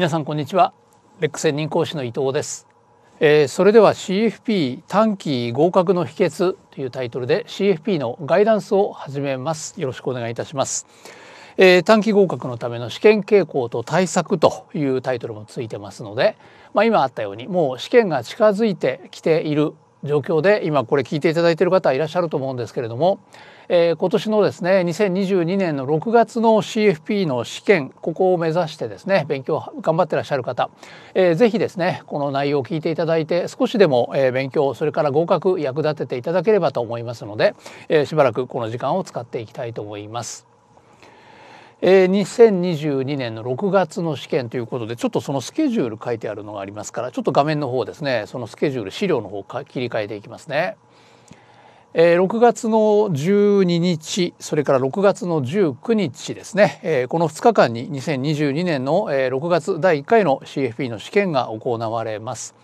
皆さんこんにちはレック専任講師の伊藤です、えー、それでは CFP 短期合格の秘訣というタイトルで CFP のガイダンスを始めますよろしくお願いいたします、えー、短期合格のための試験傾向と対策というタイトルもついてますのでまあ、今あったようにもう試験が近づいてきている状況で今これ聞いていただいている方いらっしゃると思うんですけれども、えー、今年のですね2022年の6月の CFP の試験ここを目指してですね勉強頑張ってらっしゃる方、えー、ぜひですねこの内容を聞いていただいて少しでも、え勉強それから合格役立てていただければと思いますので、えー、しばらくこの時間を使っていきたいと思います。えー、2022年の6月の試験ということでちょっとそのスケジュール書いてあるのがありますからちょっと画面の方ですねそのスケジュール資料の方か切り替えていきますね。えー、6月の12日それから6月の19日ですね、えー、この2日間に2022年の、えー、6月第1回の CFP の試験が行われます。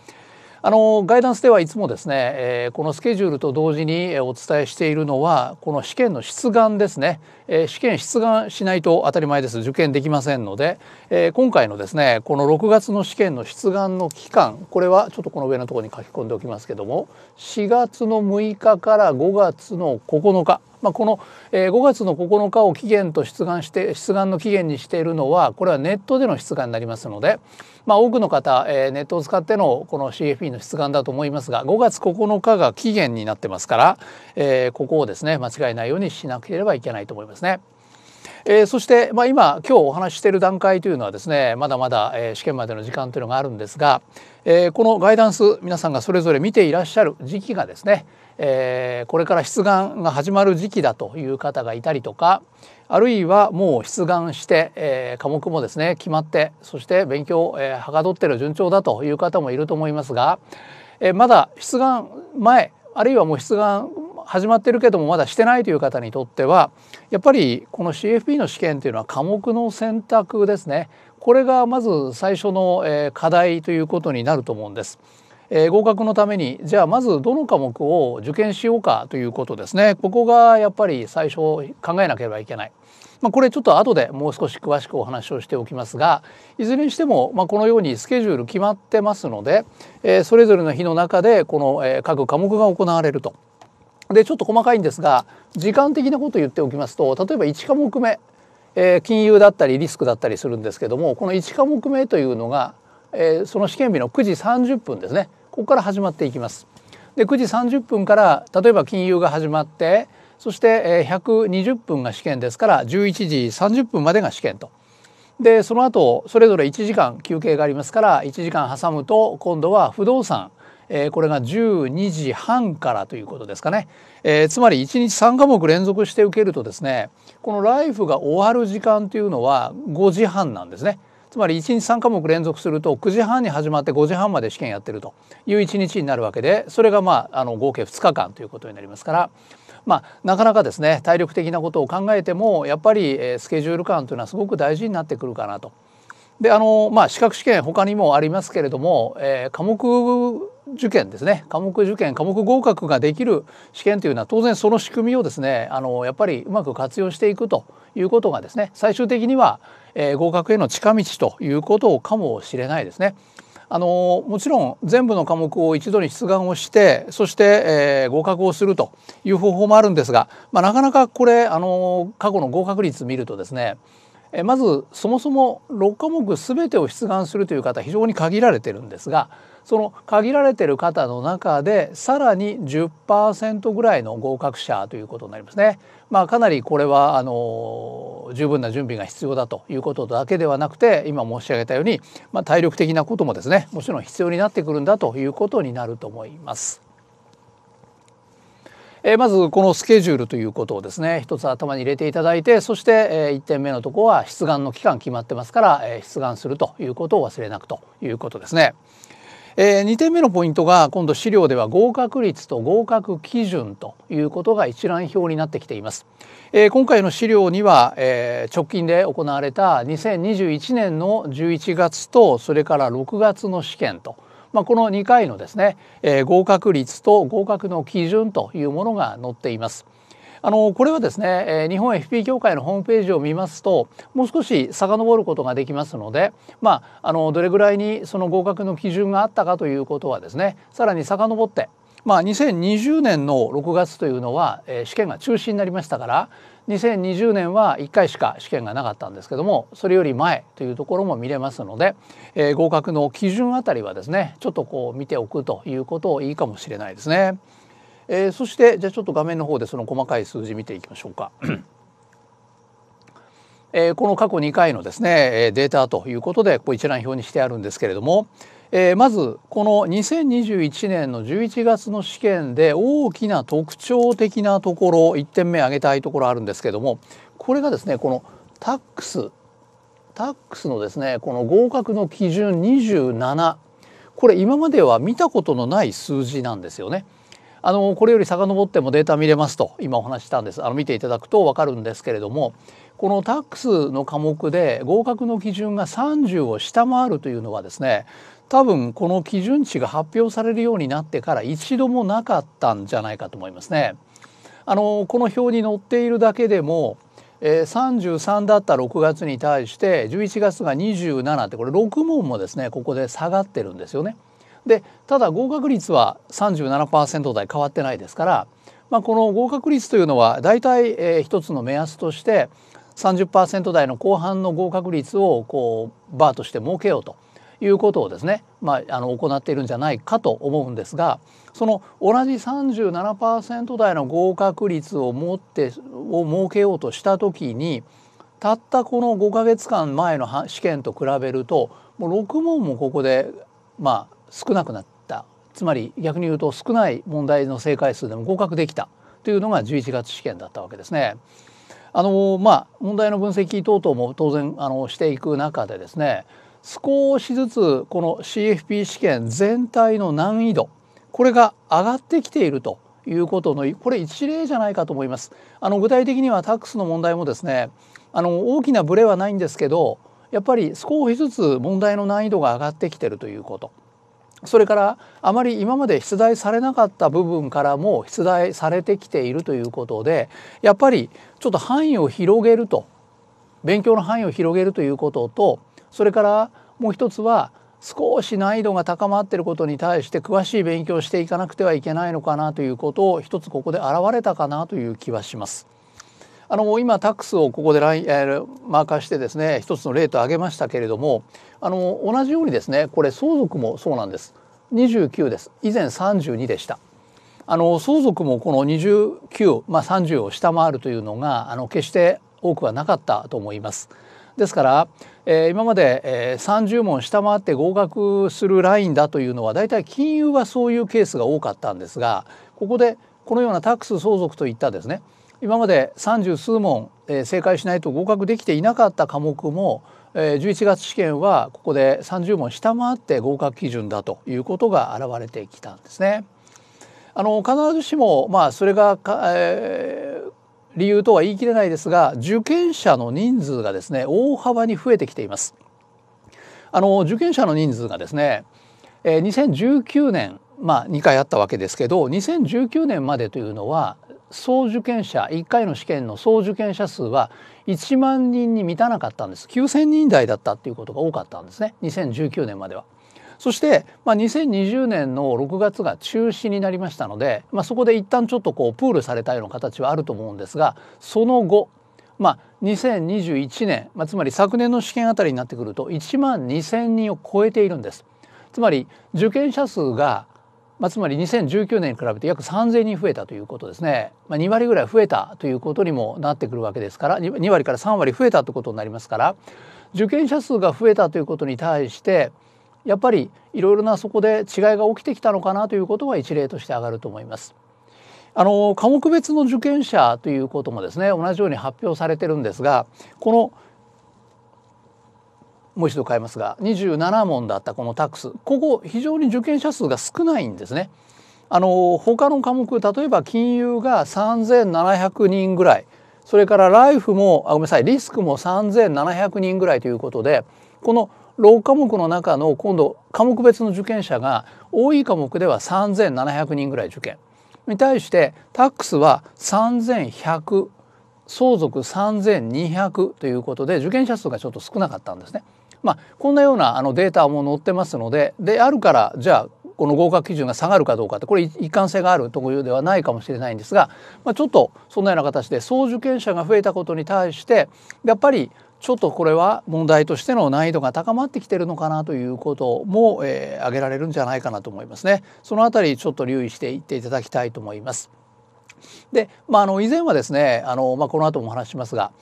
あのガイダンスではいつもですね、えー、このスケジュールと同時にお伝えしているのはこの試験の出願ですね、えー、試験出願しないと当たり前です受験できませんので、えー、今回のですねこの6月の試験の出願の期間これはちょっとこの上のところに書き込んでおきますけども4月の6日から5月の9日まあ、この5月の9日を期限と出願して出願の期限にしているのはこれはネットでの出願になりますので、まあ、多くの方、えネットを使ってのこの CFP の出願だと思いますが5月9日が期限になってますから、えここをですね間違えないようにしなければいけないと思いますね。えー、そして、まあ、今今日お話ししている段階というのはですねまだまだ、えー、試験までの時間というのがあるんですが、えー、このガイダンス皆さんがそれぞれ見ていらっしゃる時期がですね、えー、これから出願が始まる時期だという方がいたりとかあるいはもう出願して、えー、科目もですね決まってそして勉強、えー、はかどってる順調だという方もいると思いますが、えー、まだ出願前あるいはもう出願始まってるけどもまだしてないという方にとってはやっぱりこの CFP の試験というのは科目の選択ですねこれがまず最初の課題ということになると思うんです。えー、合格のためにじゃあまずどの科目を受験しようかということですねここがやっぱり最初考えなければいけない。まあ、これちょっと後でもう少し詳しくお話をしておきますがいずれにしても、まあ、このようにスケジュール決まってますので、えー、それぞれの日の中でこの、えー、各科目が行われると。でちょっと細かいんですが時間的なことを言っておきますと例えば1科目目、えー、金融だったりリスクだったりするんですけどもこの1科目目というのがえー、その試験日の9時30分ですねここから始まっていきます。で9時30分から例えば金融が始まってそして120分が試験ですから11時30分までが試験と。でその後それぞれ1時間休憩がありますから1時間挟むと今度は不動産、えー、これが12時半からということですかね、えー、つまり1日3科目連続して受けるとですねこのライフが終わる時間というのは5時半なんですね。つまり1日3科目連続すると9時半に始まって5時半まで試験やってるという1日になるわけでそれがまああの合計2日間ということになりますから。まあ、なかなかですね体力的なことを考えてもやっぱり、えー、スケジュール感というのはすごく大事になってくるかなと。であのまあ、資格試験他にもありますけれども、えー、科目受験ですね科目受験科目合格ができる試験というのは当然その仕組みをですねあのやっぱりうまく活用していくということがですね最終的には、えー、合格への近道ということかもしれないですね。あのもちろん全部の科目を一度に出願をしてそして、えー、合格をするという方法もあるんですが、まあ、なかなかこれあの過去の合格率見るとですねえまずそもそも6科目全てを出願するという方非常に限られてるんですがその限られてる方の中でさらに10%ぐらいの合格者ということになりますね。まあ、かなりこれはあの十分な準備が必要だということだけではなくて今申し上げたように、まあ、体力的なこともですねもちろん必要になってくるんだということになると思います。えまずこのスケジュールということをですね一つ頭に入れていただいてそして、え1点目のとこは出願の期間決まってますから、え出願するということを忘れなくということですね。えー、2点目のポイントが今度資料では合格率と合格基準ということが一覧表になってきています。えー、今回の資料には、えー、直近で行われた2021年の11月とそれから6月の試験と、まあ、この2回のですね、えー、合格率と合格の基準というものが載っています。あのこれはですね日本 FP 協会のホームページを見ますともう少し遡ることができますので、まあ、あのどれぐらいにその合格の基準があったかということはですねさらに遡ってまあ、2020年の6月というのは、え試験が中止になりましたから2020年は1回しか試験がなかったんですけどもそれより前というところも見れますので、えー、合格の基準あたりはですねちょっとこう見ておくということをいいかもしれないですね。えー、そしてじゃあちょっと画面の方でその細かい数字見ていきましょうか。えー、この過去2回のですねデータということでこう一覧表にしてあるんですけれども、えー、まずこの2021年の11月の試験で大きな特徴的なところ1点目挙げたいところあるんですけれどもこれがですねこのタックスタックスのですねこの合格の基準27これ今までは見たことのない数字なんですよね。あのこれより遡ってもデータ見れますと今お話したんですあの見ていただくと分かるんですけれどもこのタックスの科目で合格の基準が30を下回るというのはですね多分この基準値が発表されるようになってから一度もなかったんじゃないかと思いますね。あのこの表に載っているだけでもえ33だった6月に対して11月が27ってこれ6問もですねここで下がってるんですよね。でただ合格率は37%台変わってないですから、まあ、この合格率というのは大体、え一つの目安として30%台の後半の合格率をこうバーとして設けようということをですね、まあ、あの行っているんじゃないかと思うんですがその同じ37%台の合格率を持ってを設けようとした時にたったこの5か月間前の試験と比べるともう6問もここでまあ、少なくなったつまり逆に言うと少ない問題の正解数でも合格できたというのが11月試験だったわけですね。あのまあ、問題の分析等々も当然あのしていく中でですね少しずつこの CFP 試験全体の難易度これが上がってきているということのこれ一例じゃないかと思います。あの具体的にはタックスの問題もですねあの大きなブレはないんですけどやっぱり少しずつ問題の難易度が上がってきてるということ。それからあまり今まで出題されなかった部分からも出題されてきているということでやっぱりちょっと範囲を広げると勉強の範囲を広げるということとそれからもう一つは少し難易度が高まっていることに対して詳しい勉強をしていかなくてはいけないのかなということを一つここで現れたかなという気はします。あの今タックスをここでライえー、マーカーしてですね一つの例と挙げましたけれどもあの同じようにですねこれ相続もそうなんです29です以前32でしたあの相続もこの29、まあ、30を下回るというのがあの決して多くはなかったと思います。ですから、えー、今まで、えー、30問下回って合格するラインだというのはだいたい金融はそういうケースが多かったんですがここでこのようなタックス相続といったですね今まで三十数問、えー、正解しないと合格できていなかった科目も、えー、11月試験はここで30問下回って合格基準だということが現れてきたんですね。あの必ずしも、まあ、それがか、えー、理由とは言い切れないですが受験者の人数がですね大幅に増えてきています。あの受験者の人数がですね、えー、2019年まあ2回あったわけですけど2019年までというのは総受験者1回の試験の総受験者数は1万人に満たなかったんです9,000人台だったっていうことが多かったんですね2019年までは。そして、まあ、2020年の6月が中止になりましたので、まあ、そこで一旦ちょっとこうプールされたような形はあると思うんですがその後、まあ、2021年、まあ、つまり昨年の試験あたりになってくると1万2,000人を超えているんです。つまり受験者数がまあ、つまり2019年に比べて約3,000人増えたということですね、まあ、2割ぐらい増えたということにもなってくるわけですから 2, 割から3割増えたということになりますから受験者数が増えたということに対してやっぱりいろいろなそこで違いが起きてきたのかなということは一例として挙がると思います。あの科目別の受験者ということもですね同じように発表されてるんですがこのもう一度変えますが27問だったこのタックスここ非常に受験者数が少ないんですね。あの他の科目例えば金融が3,700人ぐらいそれからライフもあごめんなさいリスクも3,700人ぐらいということでこの6科目の中の今度科目別の受験者が多い科目では3,700人ぐらい受験に対してタックスは3,100相続3,200ということで受験者数がちょっと少なかったんですね。まあ、こんなようなあのデータも載ってますのでであるからじゃあこの合格基準が下がるかどうかってこれ一貫性があるところではないかもしれないんですが、まあ、ちょっとそんなような形で総受験者が増えたことに対してやっぱりちょっとこれは問題としての難易度が高まってきてるのかなということも、えー、挙げられるんじゃないかなと思いますね。そのあたりちょっと留意していっていただきたいと思います。で、まあ、あの以前はですねあの、まあ、この後もお話しますが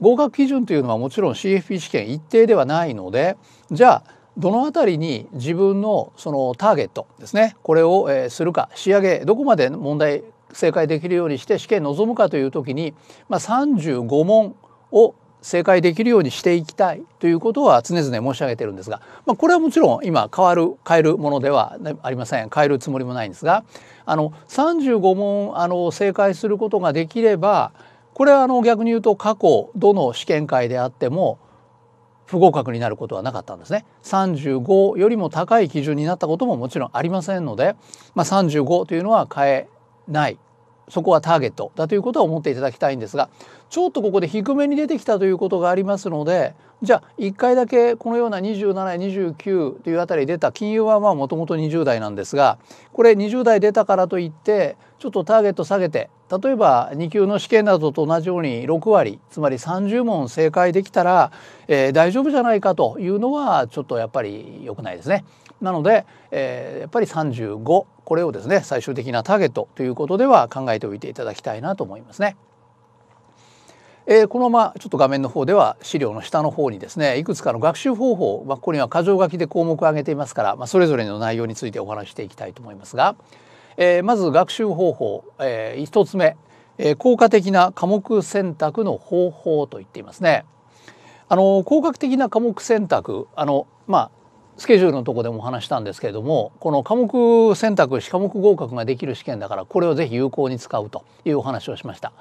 合格基準というのはもちろん CFP 試験一定ではないのでじゃあどの辺りに自分のそのターゲットですねこれを、えするか仕上げどこまで問題正解できるようにして試験臨むかという時に、まあ、35問を正解できるようにしていきたいということは常々申し上げてるんですが、まあ、これはもちろん今変わる変えるものではありません変えるつもりもないんですがあの35問あの正解することができればこれはあの逆に言うと過去どの試験会であっても不合格になることはなかったんですね35よりも高い基準になったことももちろんありませんので、まあ、35というのは変えないそこはターゲットだということは思っていただきたいんですがちょっとここで低めに出てきたということがありますのでじゃあ1回だけこのような27 29というあたり出た金融はまあもともと20代なんですがこれ20代出たからといってちょっとターゲット下げて例えば2級の試験などと同じように6割つまり30問正解できたら、えー、大丈夫じゃないかというのはちょっとやっぱり良くないですね。なので、えー、やっぱり35これをですね最終的なターゲットということでは考えておいていただきたいなと思いますね。えー、このままちょっと画面の方では資料の下の方にですねいくつかの学習方法、まあ、ここには箇条書きで項目を挙げていますから、まあ、それぞれの内容についてお話していきたいと思いますが。えー、まず学習方法、えー、1つ目、えー、効果的な科目選択の方法と言っていますね。あの効果的な科目選択あの、まあ、スケジュールのとこでもお話したんですけれどもこの科目選択科目合格ができる試験だからこれをぜひ有効に使うというお話をしました。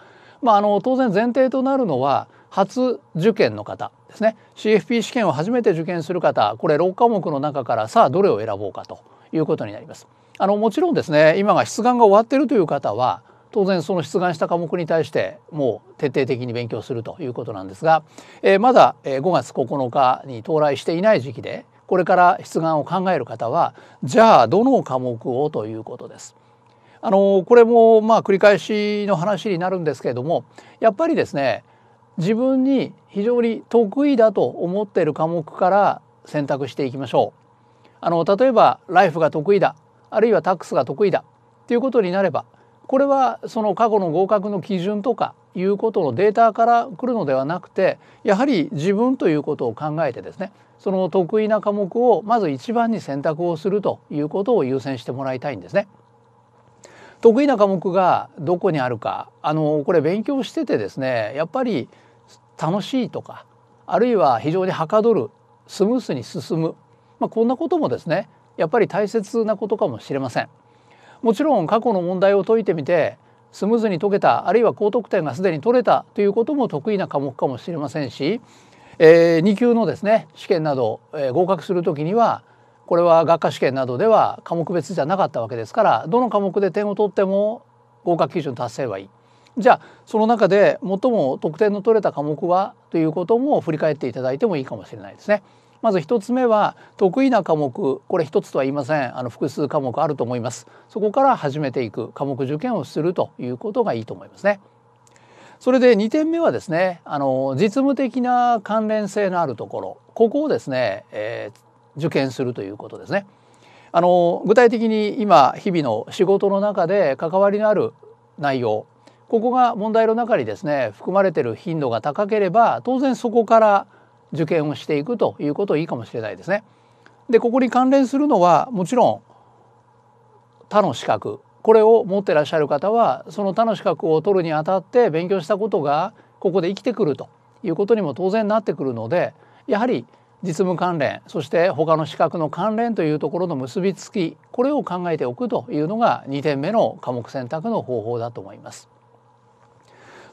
まあ、あの当然前提となるのは初受験の方ですね CFP 試験を初めて受験する方これ6科目の中からさあどれを選ぼうかと。いうことになります。あのもちろんですね今が出願が終わっているという方は当然その出願した科目に対してもう徹底的に勉強するということなんですが、えー、まだ5月9日に到来していない時期でこれから出願を考える方はじゃあどの科目をということです。あのこれもまあ繰り返しの話になるんですけれどもやっぱりですね自分に非常に得意だと思っている科目から選択していきましょう。あの例えばライフが得意だあるいはタックスが得意だっていうことになればこれはその過去の合格の基準とかいうことのデータから来るのではなくてやはり自分ということを考えてですねその得意な科目をまず一番に選択をするということを優先してもらいたいんですね。得意な科目がどこにあるかあのこれ勉強しててですねやっぱり楽しいとかあるいは非常にはかどるスムースに進むまあ、こんなこともですねやっぱり大切なことかもしれません。もちろん過去の問題を解いてみてスムーズに解けたあるいは高得点がすでに取れたということも得意な科目かもしれませんし、えー、2級のですね試験など、えー、合格する時にはこれは学科試験などでは科目別じゃなかったわけですからどの科目で点を取っても合格基準達成はいい。じゃあその中で最も得点の取れた科目はということも振り返っていただいてもいいかもしれないですね。まず1つ目は得意な科目これ1つとは言いませんあの複数科目あると思いますそこから始めていく科目受験をするということがいいと思いますね。それで2点目はですねあの実務的な関連性のあるところここをですね、えー、受験するということですね。あの具体的に今日々の仕事の中で関わりのある内容ここが問題の中にですね含まれている頻度が高ければ当然そこから受験をしていくということいいかもしれないですね。でここに関連するのはもちろん他の資格これを持ってらっしゃる方はその他の資格を取るにあたって勉強したことがここで生きてくるということにも当然なってくるのでやはり実務関連そして他の資格の関連というところの結びつきこれを考えておくというのが2点目の科目選択の方法だと思います。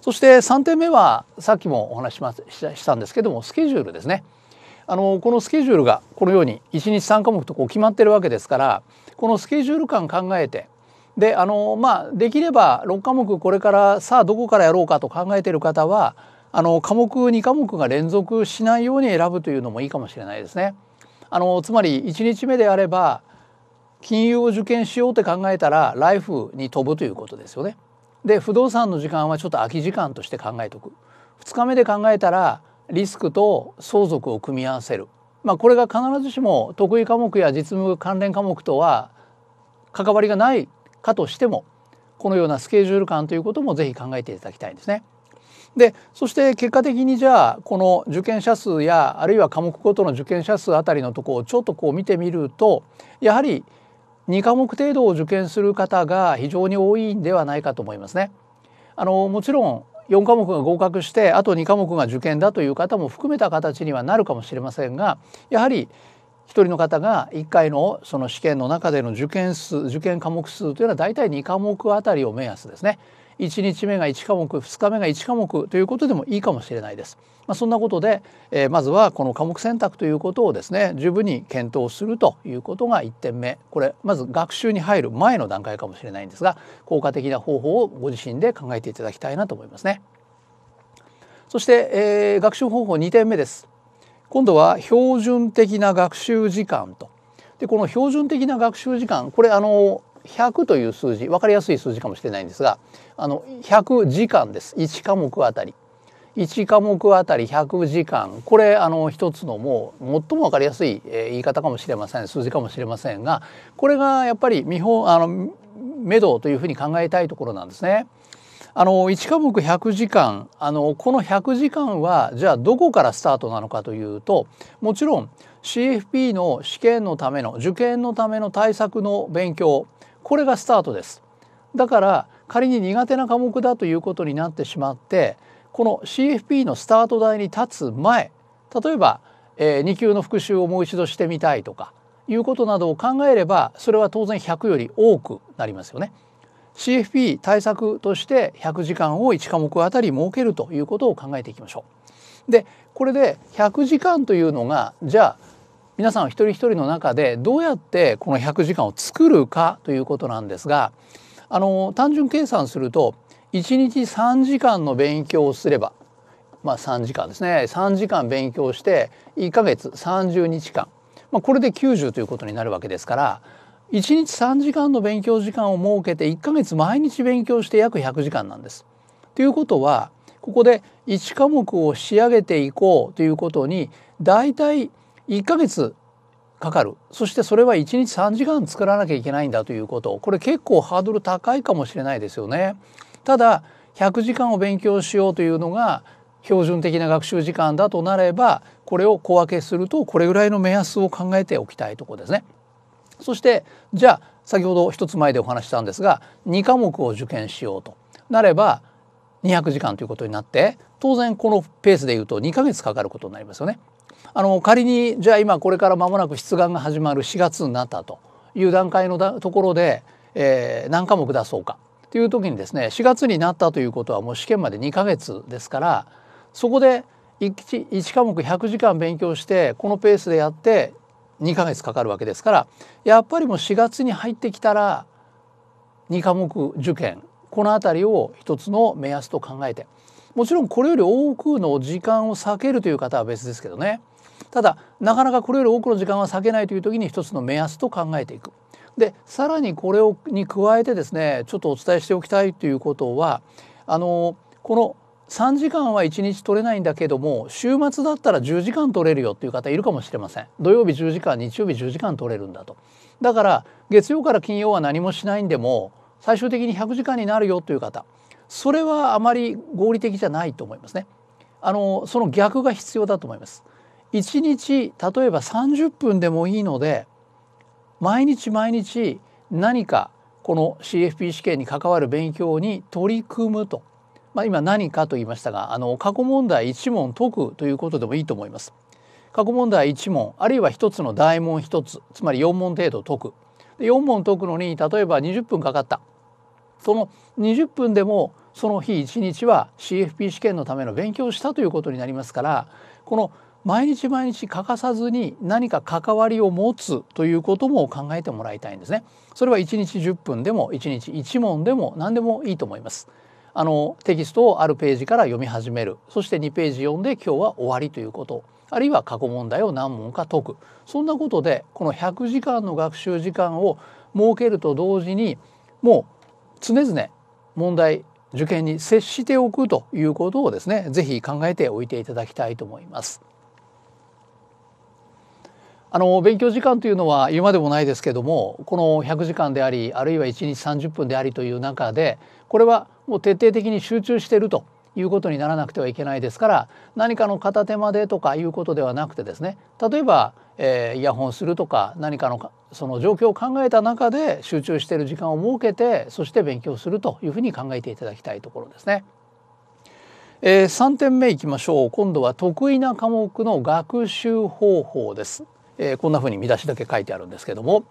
そして3点目はさっきもお話ししたんですけどもスケジュールですね。あのこのスケジュールがこのように1日3科目とこう決まってるわけですからこのスケジュール感考えてであの、まあ、できれば6科目これからさあどこからやろうかと考えている方はあの科目2科目が連続しないように選ぶというのもいいかもしれないですね。あのつまり1日目であれば金融を受験しようって考えたらライフに飛ぶということですよね。で不動産の時間はちょっと空き時間として考えておく2日目で考えたらリスクと相続を組み合わせる、まあ、これが必ずしも得意科目や実務関連科目とは関わりがないかとしてもこのようなスケジュール感ということもぜひ考えていただきたいんですね。でそして結果的にじゃあこの受験者数やあるいは科目ごとの受験者数あたりのとこをちょっとこう見てみるとやはり2科目程度を受験する方が非常に多いんではないかと思いますね。あのもちろん4科目が合格してあと2科目が受験だという方も含めた形にはなるかもしれませんがやはり1人の方が1回のその試験の中での受験数受験科目数というのは大体2科目あたりを目安ですね。1日目が1科目2日目が1科目ということでもいいかもしれないです。まあ、そんなことで、えー、まずはこの科目選択ということをですね十分に検討するということが1点目これまず学習に入る前の段階かもしれないんですが効果的な方法をご自身で考えていただきたいなと思いますね。そして、えー、学習方法2点目です。今度は標準的な学習時間とでこの標準的な学習時間これあの100という数字分かりやすい数字かもしれないんですがあの100時間です1科目あたり。1科目あたり100時間これあの一つのもう最も分かりやすい、えー、言い方かもしれません数字かもしれませんがこれがやっぱり見本あの目処というふうに考えたいところなんですね。あの1科目100時間あのこの100時間はじゃあどこからスタートなのかというともちろん CFP の試験のための受験のための対策の勉強これがスタートですだから仮に苦手な科目だということになってしまってこの CFP のスタート台に立つ前例えば、えー、2級の復習をもう一度してみたいとかいうことなどを考えればそれは当然100より多くなりますよね。CFP 対策として100時間を1科目あたり設けるということを考えていきましょう。でこれで100時間というのがじゃあ皆さん一人一人の中でどうやってこの100時間を作るかということなんですがあの単純計算すると1日3時間の勉強をすればまあ3時間ですね3時間勉強して1ヶ月30日間、まあ、これで90ということになるわけですから1日3時間の勉強時間を設けて1ヶ月毎日勉強して約100時間なんです。ということはここで1科目を仕上げていこうということに大体1ヶ月かかるそしてそれは1日3時間作らなきゃいけないんだということこれ結構ハードル高いかもしれないですよね。ただ100時間を勉強しようというのが標準的な学習時間だとなればこれを小分けするとこれぐらいの目安を考えておきたいとこですね。そしてじゃあ先ほど一つ前でお話したんですが2科目を受験しようとなれば200時間ということになって当然このペースでいうと2ヶ月かかることになりますよね。あの仮にじゃあ今これから間もなく出願が始まる4月になったという段階のところで、えー、何科目出そうかという時にですね4月になったということはもう試験まで2か月ですからそこで 1, 1科目100時間勉強してこのペースでやって2か月かかるわけですからやっぱりもう4月に入ってきたら2科目受験この辺りを一つの目安と考えてもちろんこれより多くの時間を避けるという方は別ですけどねただなかなかこれより多くの時間は避けないという時に一つの目安と考えていく。でさらにこれをに加えてですねちょっとお伝えしておきたいということはあのこの3時間は1日取れないんだけども週末だったら10時間取れるよっていう方いるかもしれません土曜日10時間日曜日10時間取れるんだとだから月曜から金曜は何もしないんでも最終的に100時間になるよという方それはあまり合理的じゃないと思いますね。あのその逆が必要だと思います。1日例えば30分でもいいので毎日毎日何かこの CFP 試験に関わる勉強に取り組むと、まあ、今何かと言いましたがあの過去問題1問解くということでもいいと思います。過去問題1問あるいは1つの大問1つつまり4問程度解く。で4問解くのに例えば20分かかったその20分でもその日一日は CFP 試験のための勉強をしたということになりますからこの毎日毎日欠かさずに何か関わりを持つということも考えてもらいたいんですね。それは1日10分でも1日1問でも何でもいいと思います。あのテキストをあるページから読み始めるそして2ページ読んで今日は終わりということあるいは過去問題を何問か解くそんなことでこの100時間の学習時間を設けると同時にもう常々問題受験に接しておくということをですねぜひ考えておいていただきたいと思います。あの勉強時間というのは今でもないですけどもこの100時間でありあるいは1日30分でありという中でこれはもう徹底的に集中しているということにならなくてはいけないですから何かの片手間でとかいうことではなくてですね例えば、えー、イヤホンするとか何かのかその状況を考えた中で集中している時間を設けてそして勉強するというふうに考えていただきたいところですね。えー、3点目いきましょう今度は得意な科目の学習方法です、えー、こんなふうに見出しだけ書いてあるんですけども、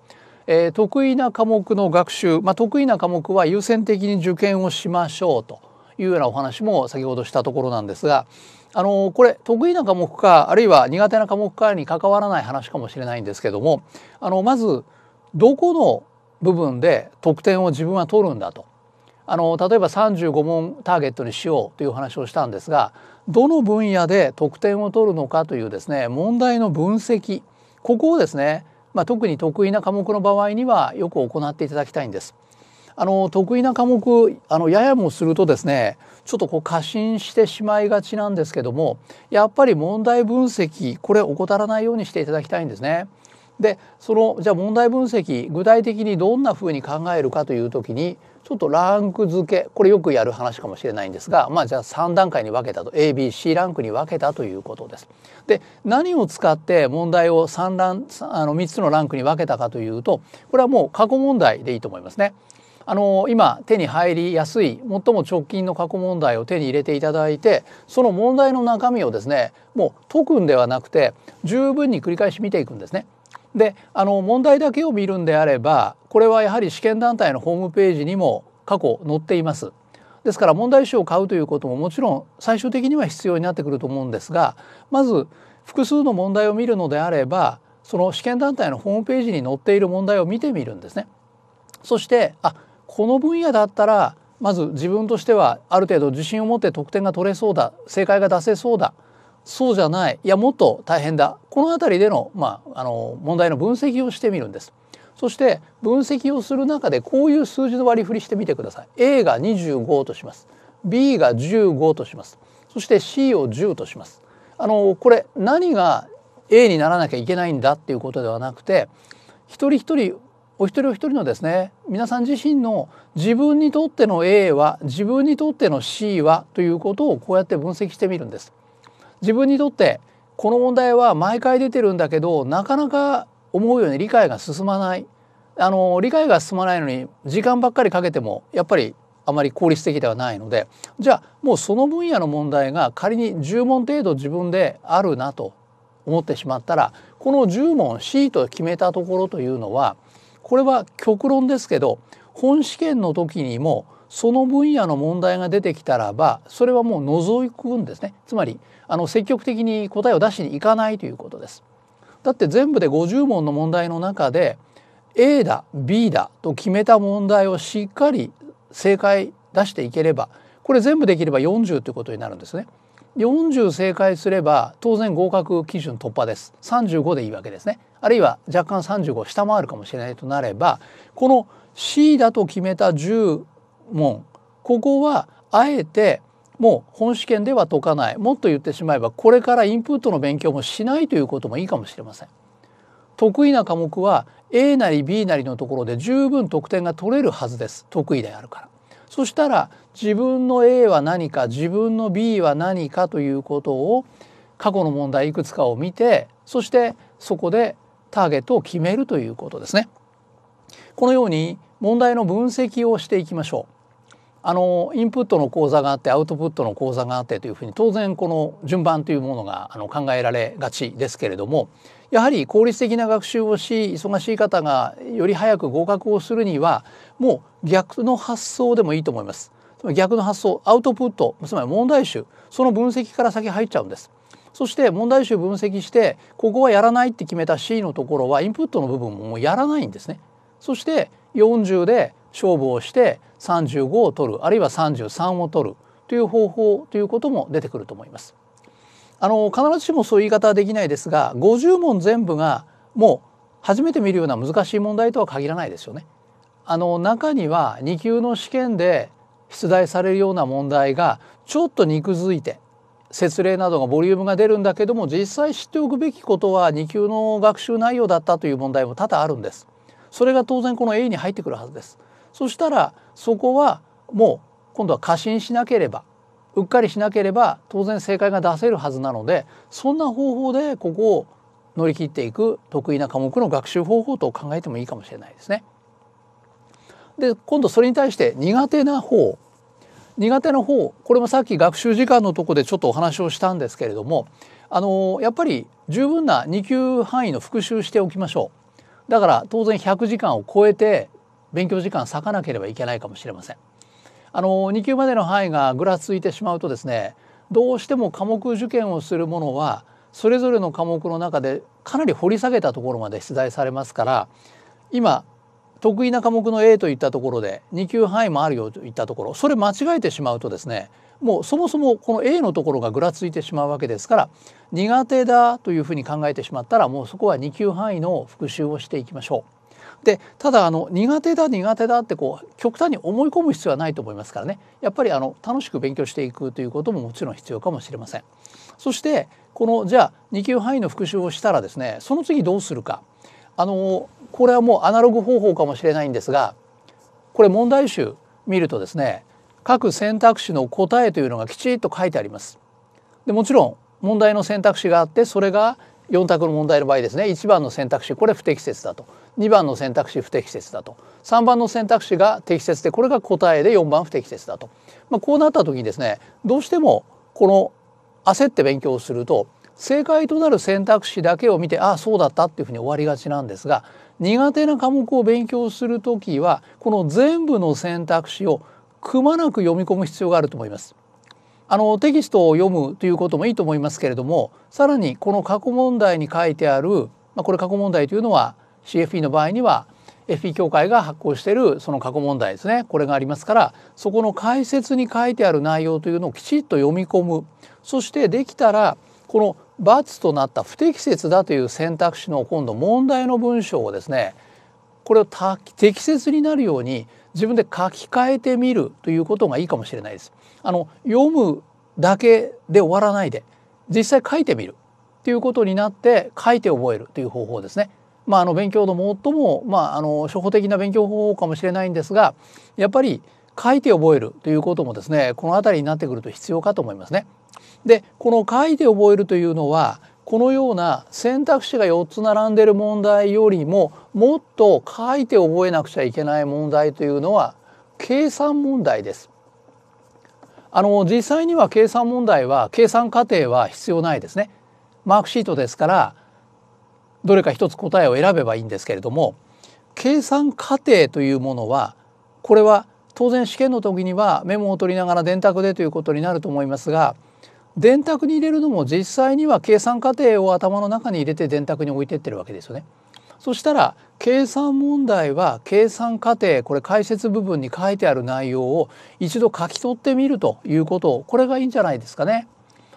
えー、得意な科目の学習、まあ、得意な科目は優先的に受験をしましょうというようなお話も先ほどしたところなんですがあのこれ得意な科目かあるいは苦手な科目かに関わらない話かもしれないんですけどもあのまずどこの部分で得点を自分は取るんだとあの例えば35問ターゲットにしようという話をしたんですがどの分野で得点を取るのかというですね問題の分析ここをですね、まあ、特に得意な科目の場合にはよく行っていただきたいんです。あの得意な科目あのややもするとですねちょっとこう過信してしまいがちなんですけどもやっぱり問題分析これ怠らないようにしていただきたいんですね。でそのじゃあ問題分析具体的にどんなふうに考えるかという時にちょっとランク付けこれよくやる話かもしれないんですがまあじゃあ3段階に分けたと ABC ランクに分けたということです。で何を使って問題を 3, ランあの3つのランクに分けたかというとこれはもう過去問題でいいと思いますね。あの今手に入りやすい最も直近の過去問題を手に入れていただいてその問題の中身をですねもう解くんではなくて十分に繰り返し見ていくんですね。であの問題だけを見るんであればこれはやはり試験団体のホームページにも過去載っています。ですから問題集を買うということももちろん最終的には必要になってくると思うんですがまず複数の問題を見るのであればその試験団体のホームページに載っている問題を見てみるんですね。そしてあこの分野だったらまず自分としてはある程度自信を持って得点が取れそうだ正解が出せそうだそうじゃないいやもっと大変だこの辺りでの,、まあ、あの問題の分析をしてみるんです。そして分析をする中でこういう数字の割り振りしてみてください。A が25とします。B が15とします。そして C を10とします。あのこれ何が A にならなきゃいけないんだっていうことではなくて一人一人お一人お一人のですね皆さん自身の自分にとっての A は自分にとっての C はということをこうやって分析してみるんです。自分にとってこの問題は毎回出てるんだけどなかなか思うように理解が進まないあの理解が進まないのに時間ばっかりかけてもやっぱりあまり効率的ではないのでじゃあもうその分野の問題が仮に10問程度自分であるなと思ってしまったらこの10問 C と決めたところというのはこれは極論ですけど本試験の時にもその分野の問題が出てきたらばそれはもう除くんですねつまりあの積極的に答えを出しに行かないということですだって全部で50問の問題の中で A だ B だと決めた問題をしっかり正解出していければこれ全部できれば40ということになるんですね。40正解すれば当然合格基準突破です35でいいわけですねあるいは若干35下回るかもしれないとなればこの C だと決めた10問ここはあえてもう本試験では解かないもっと言ってしまえばこれからインプットの勉強もしないということもいいかもしれません得意な科目は A なり B なりのところで十分得点が取れるはずです得意であるからそしたら自分の A は何か自分の B は何かということを過去の問題いくつかを見てそしてそこでターゲットを決めるということですね。このように問題の分析をしていきましょう。あのインプットの講座があってアウトプットの講座があってというふうに当然この順番というものがあの考えられがちですけれどもやはり効率的な学習をし忙しい方がより早く合格をするにはもう逆の発想でもいいと思います。逆の発想アウトプットつまり問題集その分析から先入っちゃうんです。そして問題集分析してここはやらないって決めた C のところはインプットの部分ももうやらないんですね。そして40で勝負をして35を取るあるいは33を取るという方法ということも出てくると思います。あの必ずしもそういう言い方はできないですが50問全部がもう初めて見るような難しい問題とは限らないですよね。あの中には2級の試験で出題されるような問題がちょっと肉付いて説明などがボリュームが出るんだけども実際知っておくべきことは2級の学習内容だったという問題も多々あるんです。それが当然この A に入ってくるはずです。そしたらそこはもう今度は過信しなければうっかりしなければ当然正解が出せるはずなのでそんな方法でここを乗り切っていく得意な科目の学習方法と考えてもいいかもしれないですね。で今度それに対して苦手な方苦手な方これもさっき学習時間のとこでちょっとお話をしたんですけれどもあのやっぱり十分な2級範囲の復習しておきましょう。だから当然100時間を超えて勉強時間割かなければいけないかもしれません。あの2級までの範囲がぐらついてしまうとですねどうしても科目受験をするものはそれぞれの科目の中でかなり掘り下げたところまで出題されますから今得意な科目の A といったところで2級範囲もあるよといったところそれ間違えてしまうとですねもうそもそもこの A のところがぐらついてしまうわけですから苦手だというふうに考えてしまったらもうそこは2級範囲の復習をしていきましょう。でただあの苦手だ苦手だってこう極端に思い込む必要はないと思いますからねやっぱりあの楽しく勉強していくということももちろん必要かもしれません。そしてこのじゃあ2級範囲の復習をしたらですねその次どうするかあのこれはもうアナログ方法かもしれないんですがこれ問題集見るとですね各選択肢の答えというのがきちっと書いてあります。でもちろん問題の選択肢があってそれが4択の問題の場合ですね1番の選択肢これ不適切だと2番の選択肢不適切だと3番の選択肢が適切でこれが答えで4番不適切だと、まあ、こうなった時にですねどうしてもこの焦って勉強すると正解となる選択肢だけを見てああそうだったっていうふうに終わりがちなんですが苦手な科目を勉強する時はこの全部の選択肢をくまなく読み込む必要があると思います。あのテキストを読むということもいいと思いますけれどもさらにこの過去問題に書いてある、まあ、これ過去問題というのは CFE の場合には FE 協会が発行しているその過去問題ですねこれがありますからそこの解説に書いてある内容というのをきちっと読み込むそしてできたらこの×となった不適切だという選択肢の今度問題の文章をですねこれを適切になるように自分で書き換えてみるということがいいかもしれないです。あの読むだけで終わらないで実際書いてみるっていうことになって書いて覚えるという方法ですね。まあ、あの勉強の最も、まあ、あの初歩的な勉強方法かもしれないんですがやっぱり書いて覚えるということもですねこの辺りになってくると必要かと思いますね。でこの書いて覚えるというのはこのような選択肢が4つ並んでいる問題よりももっと書いて覚えなくちゃいけない問題というのは計算問題です。あの実際には計算問題は計算過程は必要ないですね。マークシートですからどれか一つ答えを選べばいいんですけれども計算過程というものはこれは当然試験の時にはメモを取りながら電卓でということになると思いますが電卓に入れるのも実際には計算過程を頭の中に入れて電卓に置いてってるわけですよね。そしたら計算問題は計算過程これ解説部分に書いてある内容を一度書き取ってみるということこれがいいんじゃないですかね。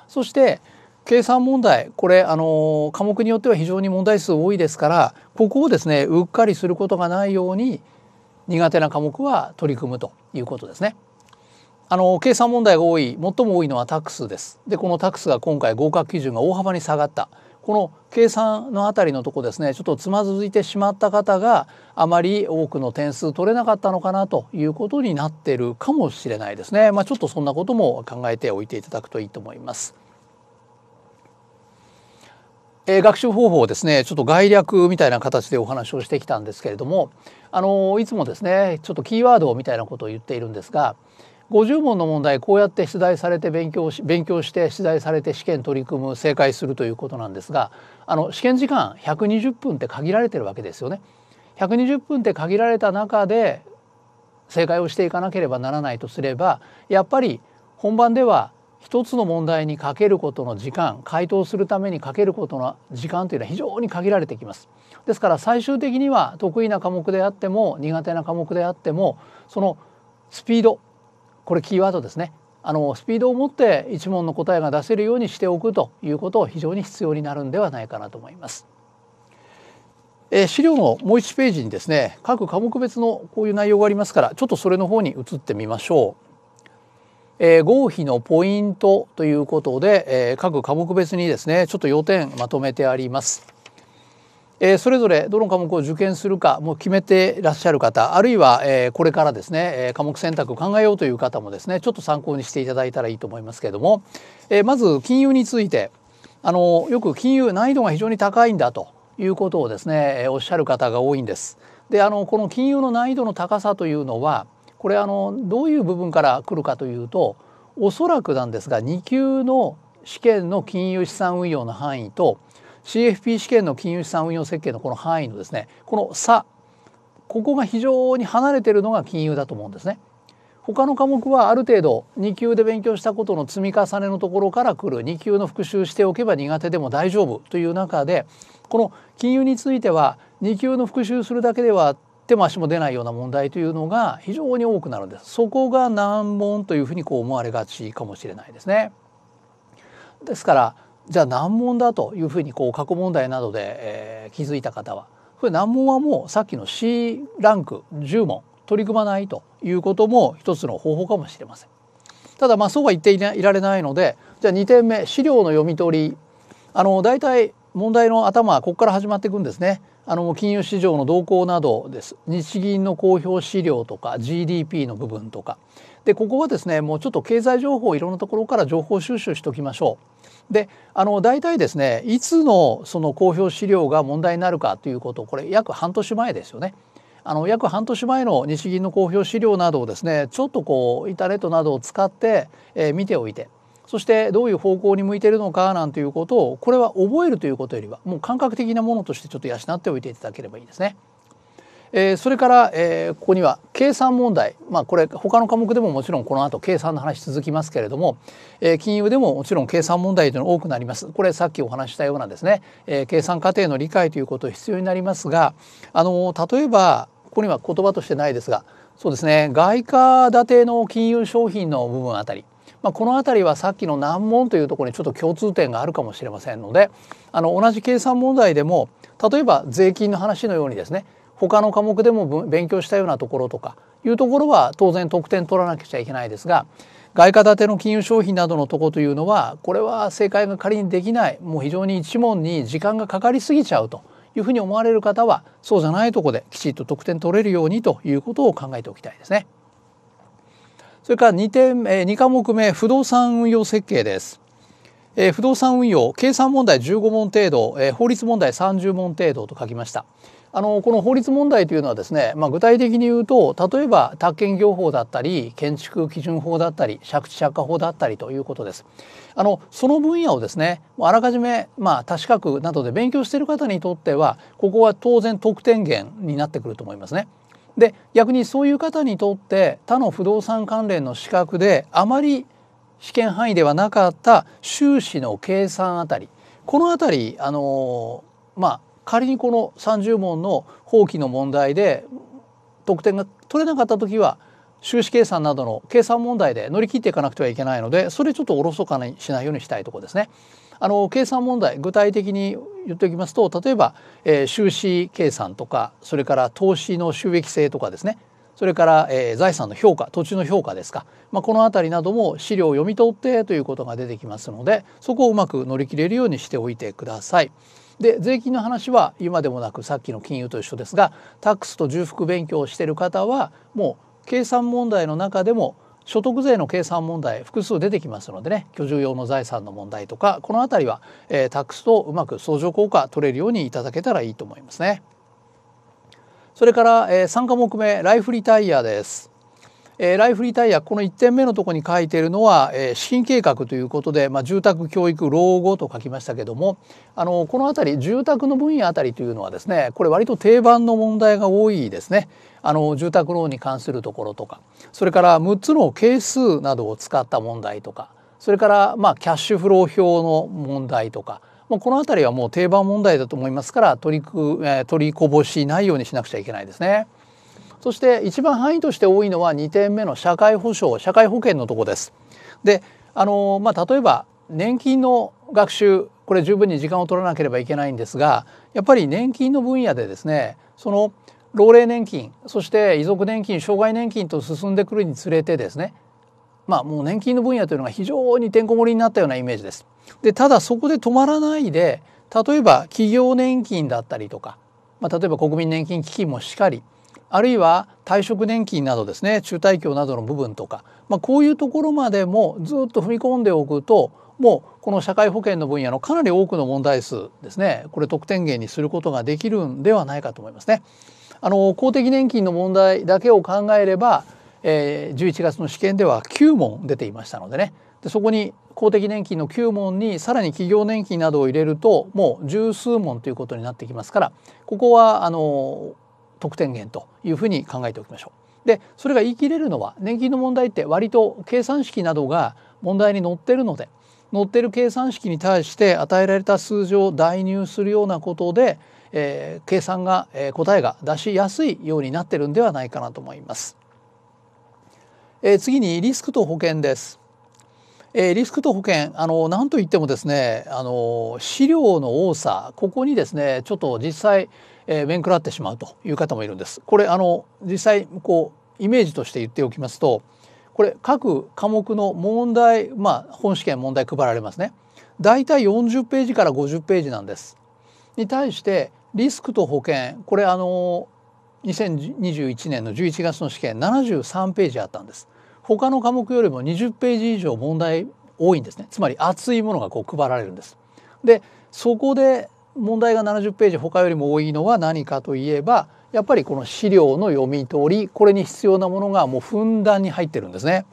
そして計算問題これあの科目によっては非常に問題数多いですからここをですねうっかりすることがないように苦手な科目は取り組むということですね。あの計算問題が多い最も多いのはタックスです。でこのタックスが今回合格基準が大幅に下がった。この計算の辺りのとこですねちょっとつまずいてしまった方があまり多くの点数取れなかったのかなということになっているかもしれないですね。まあ、ちょっとそんなことも考えておいていただくといいと思います。え学習方法をですねちょっと概略みたいな形でお話をしてきたんですけれどもあのいつもですねちょっとキーワードみたいなことを言っているんですが50問の問題こうやって出題されて勉強し勉強して出題されて試験取り組む正解するということなんですがあの試験時間120分って限られてるわけですよね。120分って限られた中で正解をしていかなければならないとすればやっぱり本番では一つの問題にかけることの時間回答するためにかけることの時間というのは非常に限られてきますですから最終的には得意な科目であっても苦手な科目であってもそのスピードこれキーワードですねあのスピードを持って一問の答えが出せるようにしておくということを非常に必要になるんではないかなと思います。え資料のもう1ページにですね各科目別のこういう内容がありますからちょっとそれの方に移ってみましょう。えー、合否のポイントということで、えー、各科目別にですねちょっと要点まとめてあります。えー、それぞれどの科目を受験するかもう決めていらっしゃる方あるいは、えー、これからですね、えー、科目選択を考えようという方もですねちょっと参考にしていただいたらいいと思いますけれども、えまず金融についてあのよく金融難易度が非常に高いんだということをですね、えおっしゃる方が多いんです。であのこの金融の難易度の高さというのはこれあのどういう部分から来るかというとおそらくなんですが2級の試験の金融資産運用の範囲と CFP 試験の金融資産運用設計のこの範囲のですねこの差ここが非常に離れてるのが金融だと思うんですね。他の科目はある程度2級で勉強したことの積み重ねのところから来る2級の復習しておけば苦手でも大丈夫という中でこの金融については2級の復習するだけでは手も足も出ないような問題というのが非常に多くなるんですそこが難問というふうにこう思われがちかもしれないですね。ですからじゃあ難問だというふうにこう過去問題などで、えー、気づいた方はこれ難問はもうさっきの C ランク10問取り組まないということも一つの方法かもしれません。ただまあそうは言っていられないのでじゃあ2点目資料の読み取りあの大体問題の頭はここから始まっていくんですね。あの金融市場の動向などです日銀の公表資料とか GDP の部分とかでここはですねもうちょっと経済情報いろんなところから情報収集しておきましょう。であの大体ですねいつのその公表資料が問題になるかということこれ約半年前ですよね。あの約半年前の日銀の公表資料などをですねちょっとこうインターネットなどを使って、えー、見ておいてそしてどういう方向に向いてるのかなんていうことをこれは覚えるということよりはもう感覚的なものとしてちょっと養っておいていただければいいですね。えー、それから、えー、ここには計算問題、まあ、これ他の科目でももちろんこの後計算の話続きますけれども、えー、金融でももちろん計算問題というの多くなりますこれさっきお話したようなですね、え計算過程の理解ということ必要になりますが、あの例えばここには言葉としてないですがそうですね外貨建ての金融商品の部分あたりまあ、この辺りはさっきの難問というところにちょっと共通点があるかもしれませんのであの同じ計算問題でも例えば税金の話のようにですね他の科目でも勉強したようなところとかいうところは当然得点取らなくちゃいけないですが外貨建ての金融商品などのとこというのはこれは正解が仮にできないもう非常に一問に時間がかかりすぎちゃうというふうに思われる方はそうじゃないとこできちっと得点取れるようにということを考えておきたいですね。それから2点2科目目不動産運用設計です。不動産運用計算問題15問程度法律問題30問程度と書きました。あのこの法律問題というのはですね、まあ、具体的に言うと例えば宅建業法だったり建築基準法だったり借地借家法だったりということです。あのその分野をですねあらかじめ、まあ、多資格などで勉強している方にとってはここは当然得点源になってくると思いますね。で逆にそういう方にとって他の不動産関連の資格であまり試験範囲ではなかった収支の計算あたりこのあたりあのまあ仮にこの30問の放棄の問題で得点が取れなかった時は収支計算などの計算問題で乗り切っていかなくてはいけないのでそれちょっとおろそかにしないようにしたいとこですね。あの計算問題具体的に言っておきますと例えば、えー、収支計算とかそれから投資の収益性とかですねそれから、えー、財産の評価土地の評価ですか、まあ、この辺りなども資料を読み取ってということが出てきますのでそこをうまく乗り切れるようにしておいてください。で税金の話は今でもなくさっきの金融と一緒ですがタックスと重複勉強をしている方はもう計算問題の中でも所得税の計算問題複数出てきますのでね居住用の財産の問題とかこの辺りは、えー、タックスとうまく相乗効果取れるようにいただけたらいいと思いますね。それから、えー、3科目目ライフリタイヤです。えライフリタイヤこの1点目のとこに書いているのは、え資金計画ということで、まあ、住宅教育老後と書きましたけどもあのこの辺り住宅の分野あたりというのはですねこれ割と定番の問題が多いですねあの住宅ローンに関するところとかそれから6つの係数などを使った問題とかそれからまあキャッシュフロー表の問題とかもうこの辺りはもう定番問題だと思いますから取りく、取りこぼしないようにしなくちゃいけないですね。そして一番範囲として多いのは2点目の社会保障社会保険のとこです。であの、まあ、例えば年金の学習これ十分に時間を取らなければいけないんですがやっぱり年金の分野でですねその老齢年金そして遺族年金障害年金と進んでくるにつれてですねまあもう年金の分野というのが非常にてんこ盛りになったようなイメージです。でただそこで止まらないで例えば企業年金だったりとか、まあ、例えば国民年金基金もしっかりあるいは退職年金などですね中退協などの部分とか、まあ、こういうところまでもずっと踏み込んでおくともうこの社会保険の分野のかなり多くの問題数ですねこれ得点源にすることができるんではないかと思いますね。あの公的年金の問題だけを考えれば、えー、11月の試験では9問出ていましたのでねでそこに公的年金の9問にさらに企業年金などを入れるともう十数問ということになってきますからここはあの得点源というふうに考えておきましょう。でそれが言い切れるのは年金の問題って割と計算式などが問題に載ってるので載ってる計算式に対して与えられた数字を代入するようなことで、えー、計算が、えー、答えが出しやすいようになってるんではないかなと思います。えー、次にリスクと保険です。えー、リスクと保険あの何と言ってもですねあの資料の多さここにですねちょっと実際え面食らってしまうという方もいるんです。これあの実際こうイメージとして言っておきますとこれ各科目の問題まあ本試験問題配られますね。だいたい40ページから50ページなんです。に対してリスクと保険これあの2021年の11月の試験73ページあったんです。他の科目よりも20ページ以上問題多いんですね。つまり厚いものがこう配られるんです。でそこで問題が70ページ他よりも多いのは何かといえばやっぱりこの資料の読み取りこれに必要なものがもうふんだんに入ってるんですね。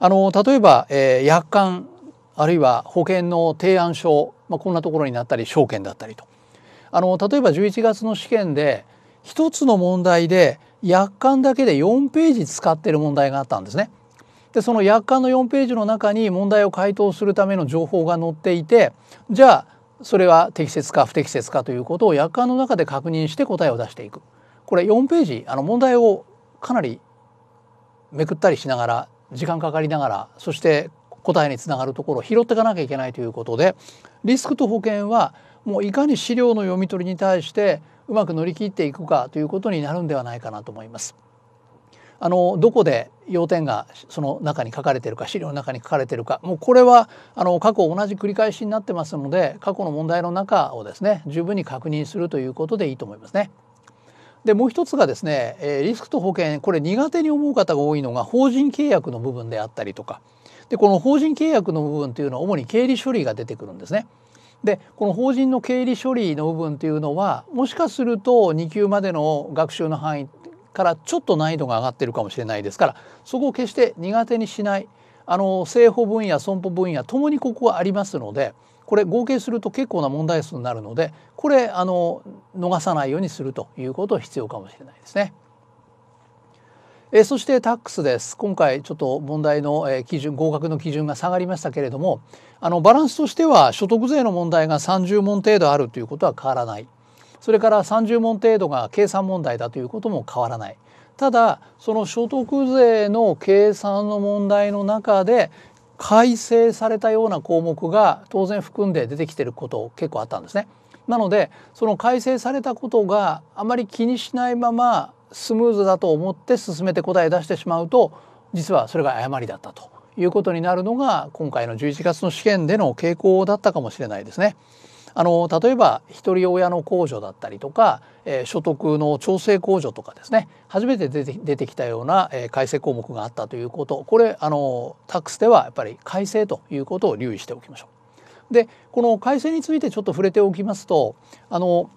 あの例えば、えー、約款あるいは保険の提案書、まあ、こんなところになったり証券だったりと。あの例えば11月の試験で一つの問題で約款だけで4ページ使ってる問題があったんですね。でその約款の4ページの中に問題を回答するための情報が載っていてじゃあそれは適切か不適切かということを約款の中で確認して答えを出していくこれ4ページあの問題をかなりめくったりしながら時間かかりながらそして答えにつながるところを拾っていかなきゃいけないということでリスクと保険はもういかに資料の読み取りに対してうまく乗り切っていくかということになるんではないかなと思います。あのどこで要点がその中に書かれているか資料の中に書かれているかもうこれはあの過去同じ繰り返しになってますので過去の問題の中をですね十分に確認するということでいいと思いますね。でもう一つがですね、えリスクと保険これ苦手に思う方が多いのが法人契約の部分であったりとかでこの法人契約の部分というのは主に経理処理が出てくるんですね。でこの法人の経理処理の部分というのはもしかすると2級までの学習の範囲からちょっと難易度が上がってるかもしれないですからそこを決して苦手にしないあの正保分野損保分野ともにここはありますのでこれ合計すると結構な問題数になるのでこれあの逃さないようにするということは必要かもしれないですね。えそしてタックスです今回ちょっと問題の、え基準合格の基準が下がりましたけれどもあのバランスとしては所得税の問題が30問程度あるということは変わらないそれから30問程度が計算問題だということも変わらない。ただその所得税の計算の問題の中で改正されたような項目が当然含んで出てきてること結構あったんですね。なのでその改正されたことがあまり気にしないままスムーズだと思って進めて答え出してしまうと実はそれが誤りだったということになるのが今回の11月の試験での傾向だったかもしれないですね。あの例えば一人親の控除だったりとか、えー、所得の調整控除とかですね初めて出て出てきたような、えー、改正項目があったということこれあのタックスではやっぱり改正ということを留意しておきましょう。でこの改正についてちょっと触れておきますとあの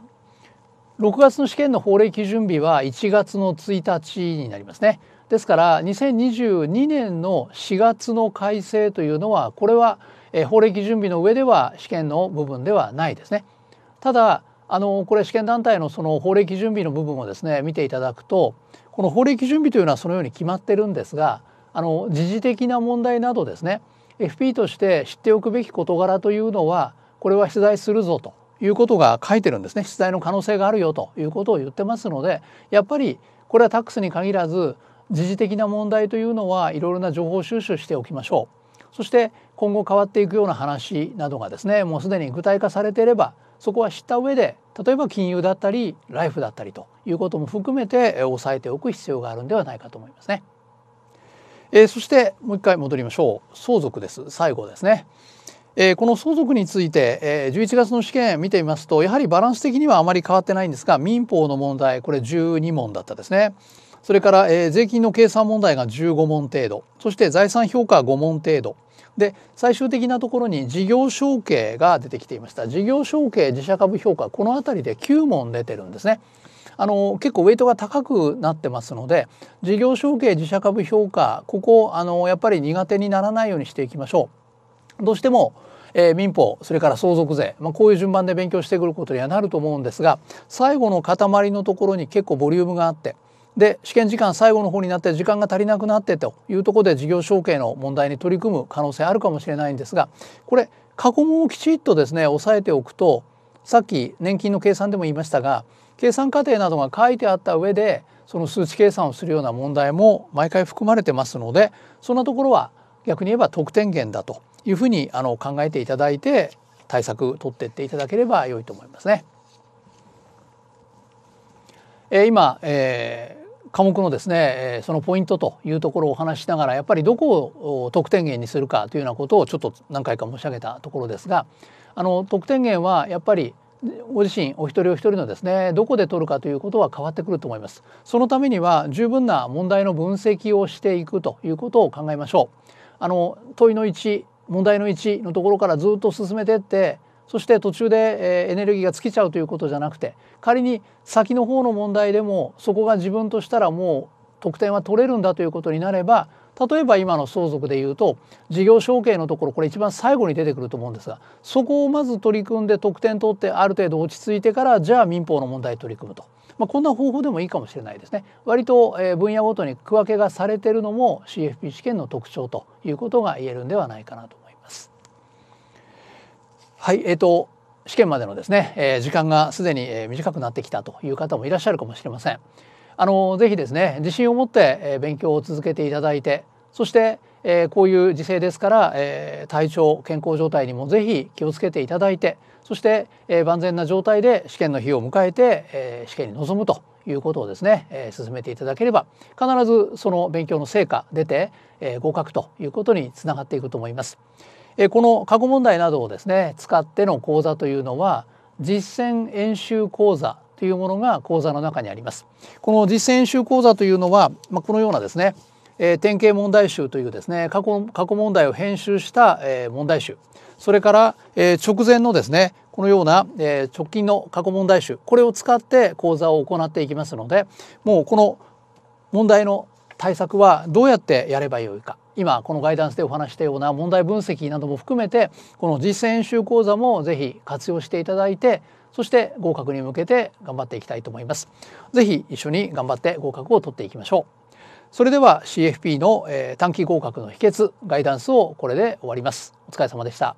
6月の試験の法令基準日は1月の1日になりますね。ですから2022年の4月の改正というのはこれはえ法令準備の上では試験の部分ではないですね。ただあのこれ試験団体のその法令準備の部分をですね見ていただくとこの法令準備というのはそのように決まってるんですがあの時事的な問題などですね FP として知っておくべき事柄というのはこれは出題するぞということが書いてるんですね出題の可能性があるよということを言ってますのでやっぱりこれはタックスに限らず時事的な問題というのはいろいろな情報収集しておきましょう。そして今後変わっていくような話などがですねもうすでに具体化されていればそこは知った上で例えば金融だったりライフだったりということも含めて押さえておく必要があるんではないかと思いますね。えー、そしてもう一回戻りましょう相続です最後ですね。えー、この相続について、えー、11月の試験見てみますとやはりバランス的にはあまり変わってないんですが民法の問題これ12問だったですね。それから、えー、税金の計算問題が15問程度そして財産評価5問程度で最終的なところに事業承継が出てきていました事業承継自社株評価この辺りで9問出てるんですね。あの結構ウェイトが高くなってますので事業承継自社株評価ここあのやっぱり苦手にならないようにしていきましょう。どうしてもえー、民法それから相続税、まあ、こういう順番で勉強してくることにはなると思うんですが最後の塊のところに結構ボリュームがあってで試験時間最後の方になって時間が足りなくなってというとこで事業承継の問題に取り組む可能性あるかもしれないんですがこれ過去問をきちっとですね押さえておくとさっき年金の計算でも言いましたが計算過程などが書いてあった上でその数値計算をするような問題も毎回含まれてますのでそんなところは逆に言えば得点源だというふうにあの考えていただいて対策取っていっていただければ良いと思いますね。え今、えー科目のですねそのポイントというところをお話しながらやっぱりどこを得点源にするかというようなことをちょっと何回か申し上げたところですがあの得点源はやっぱりご自身お一人お一人のですねどこで取るかということは変わってくると思いますそのためには十分な問題の分析をしていくということを考えましょうあの問いの1問題の1のところからずっと進めてってそして途中でエネルギーが尽きちゃうということじゃなくて仮に先の方の問題でもそこが自分としたらもう得点は取れるんだということになれば例えば今の相続でいうと事業承継のところこれ一番最後に出てくると思うんですがそこをまず取り組んで得点取ってある程度落ち着いてからじゃあ民法の問題取り組むと、まあ、こんな方法でもいいかもしれないですね割と分野ごとに区分けがされてるのも CFP 試験の特徴ということが言えるんではないかなと思います。はい、えっ、ー、と試験までのですね、えー、時間がすでに、え短くなってきたという方もいらっしゃるかもしれません。あのぜひですね自信を持って、え勉強を続けていただいてそして、えー、こういう時勢ですから、えー、体調健康状態にもぜひ気をつけていただいてそして、えー、万全な状態で試験の日を迎えて、えー、試験に臨むということをですね、えー、進めていただければ必ずその勉強の成果出て、えー、合格ということにつながっていくと思います。この過去問題などをですね使っての講座というのは実践演習講座というものが講座の中にあります。この実践演習講座というのは、まあ、このようなですね、えー、典型問題集というですね過去過去問題を編集した、えー、問題集それから、えー、直前のですねこのような、え直近の過去問題集これを使って講座を行っていきますのでもうこの問題の対策はどうやってやればよいか今このガイダンスでお話したような問題分析なども含めてこの実践演習講座もぜひ活用していただいてそして合格に向けて頑張っていきたいと思います。ぜひ一緒に頑張って合格を取っていきましょう。それでは CFP の短期合格の秘訣ガイダンスをこれで終わります。お疲れ様でした。